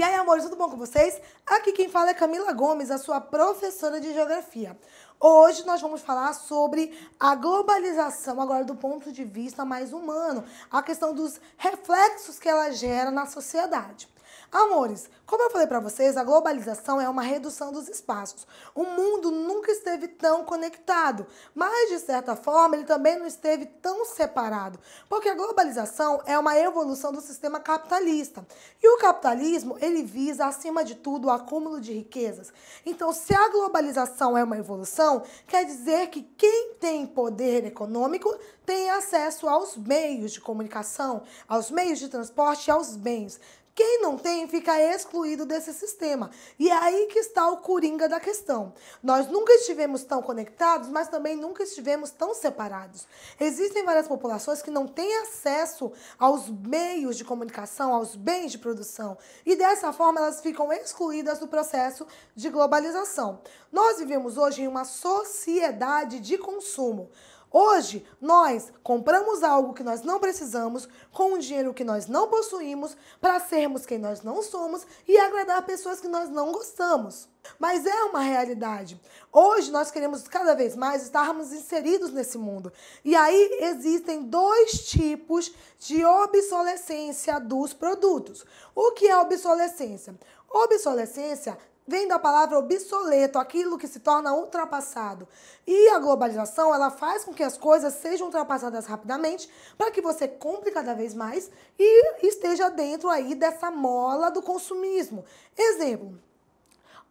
E aí, amores, tudo bom com vocês? Aqui quem fala é Camila Gomes, a sua professora de Geografia. Hoje nós vamos falar sobre a globalização, agora do ponto de vista mais humano, a questão dos reflexos que ela gera na sociedade. Amores, como eu falei para vocês, a globalização é uma redução dos espaços. O mundo nunca esteve tão conectado, mas de certa forma ele também não esteve tão separado, porque a globalização é uma evolução do sistema capitalista. E o capitalismo, ele visa acima de tudo o acúmulo de riquezas. Então, se a globalização é uma evolução, quer dizer que quem tem poder econômico tem acesso aos meios de comunicação, aos meios de transporte e aos bens. Quem não tem fica excluído desse sistema. E é aí que está o coringa da questão. Nós nunca estivemos tão conectados, mas também nunca estivemos tão separados. Existem várias populações que não têm acesso aos meios de comunicação, aos bens de produção, e dessa forma elas ficam excluídas do processo de globalização. Nós vivemos hoje em uma sociedade de consumo Hoje, nós compramos algo que nós não precisamos, com um dinheiro que nós não possuímos, para sermos quem nós não somos e agradar pessoas que nós não gostamos. Mas é uma realidade. Hoje nós queremos cada vez mais estarmos inseridos nesse mundo. E aí existem dois tipos de obsolescência dos produtos. O que é obsolescência? Obsolescência vem da palavra obsoleto, aquilo que se torna ultrapassado. E a globalização, ela faz com que as coisas sejam ultrapassadas rapidamente, para que você compre cada vez mais e esteja dentro aí dessa mola do consumismo. Exemplo,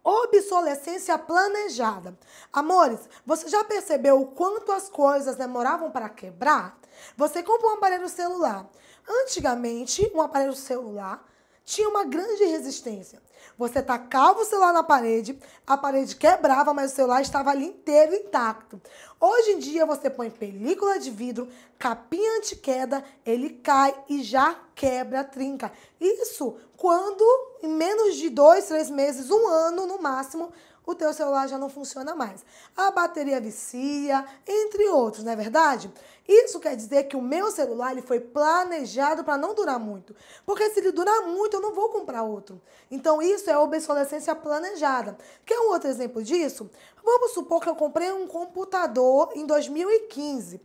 obsolescência planejada. Amores, você já percebeu o quanto as coisas demoravam para quebrar? Você compra um aparelho celular. Antigamente, um aparelho celular tinha uma grande resistência. Você tacava o celular na parede, a parede quebrava, mas o celular estava ali inteiro intacto. Hoje em dia você põe película de vidro, capinha anti-queda, ele cai e já quebra, trinca. Isso quando em menos de dois, três meses, um ano no máximo, o teu celular já não funciona mais. A bateria vicia, entre outros, não é verdade? Isso quer dizer que o meu celular ele foi planejado para não durar muito. Porque se ele durar muito, eu não vou comprar outro. Então isso é obsolescência planejada. Quer um outro exemplo disso? Vamos supor que eu comprei um computador em 2015.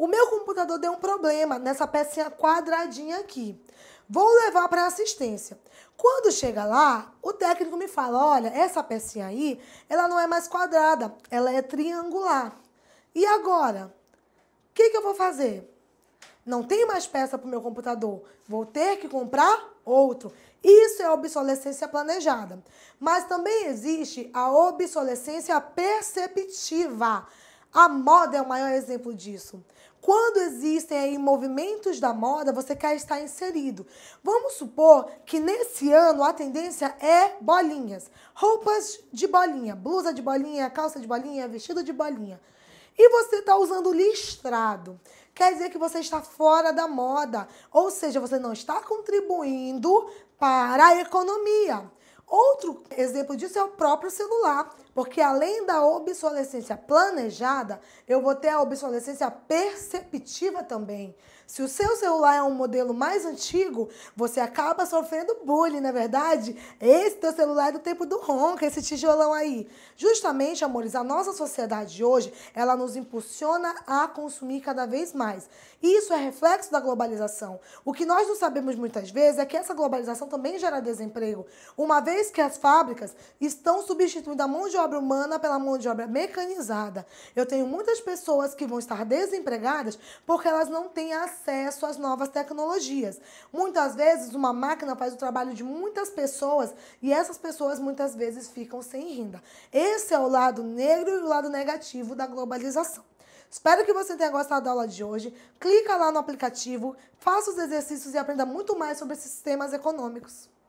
O meu computador deu um problema nessa pecinha quadradinha aqui. Vou levar para assistência. Quando chega lá, o técnico me fala: olha, essa pecinha aí, ela não é mais quadrada, ela é triangular. E agora? O que, que eu vou fazer? Não tem mais peça para o meu computador. Vou ter que comprar outro. Isso é obsolescência planejada. Mas também existe a obsolescência perceptiva. A moda é o maior exemplo disso. Quando existem aí movimentos da moda, você quer estar inserido. Vamos supor que nesse ano a tendência é bolinhas. Roupas de bolinha, blusa de bolinha, calça de bolinha, vestido de bolinha. E você está usando listrado. Quer dizer que você está fora da moda. Ou seja, você não está contribuindo para a economia. Outro exemplo disso é o próprio celular. Porque além da obsolescência planejada, eu vou ter a obsolescência perceptiva também. Se o seu celular é um modelo mais antigo, você acaba sofrendo bullying, na é verdade? Esse teu celular é do tempo do ronco, esse tijolão aí. Justamente, amores, a nossa sociedade hoje, ela nos impulsiona a consumir cada vez mais. Isso é reflexo da globalização. O que nós não sabemos muitas vezes é que essa globalização também gera desemprego. Uma vez que as fábricas estão substituindo a mão de obra humana pela mão de obra mecanizada. Eu tenho muitas pessoas que vão estar desempregadas porque elas não têm acesso às novas tecnologias. Muitas vezes, uma máquina faz o trabalho de muitas pessoas e essas pessoas muitas vezes ficam sem renda. Esse é o lado negro e o lado negativo da globalização. Espero que você tenha gostado da aula de hoje. Clica lá no aplicativo, faça os exercícios e aprenda muito mais sobre esses temas econômicos.